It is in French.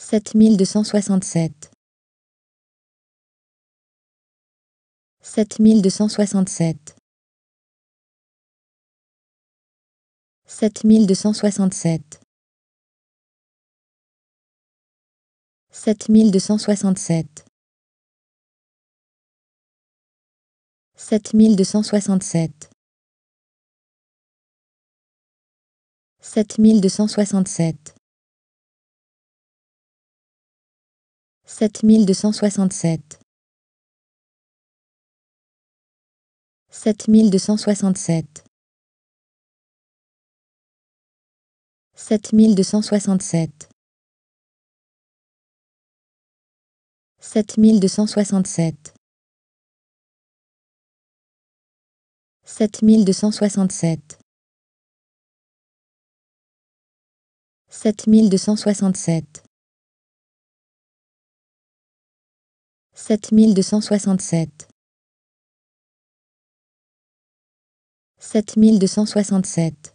Sept mille deux cent soixante-sept. Sept mille deux cent soixante-sept. Sept mille deux cent soixante-sept. Sept mille deux cent soixante-sept. Sept mille deux cent soixante-sept. 7267 7267 7267 7267 7267 7267 Sept mille deux cent soixante-sept. Sept mille deux cent soixante-sept.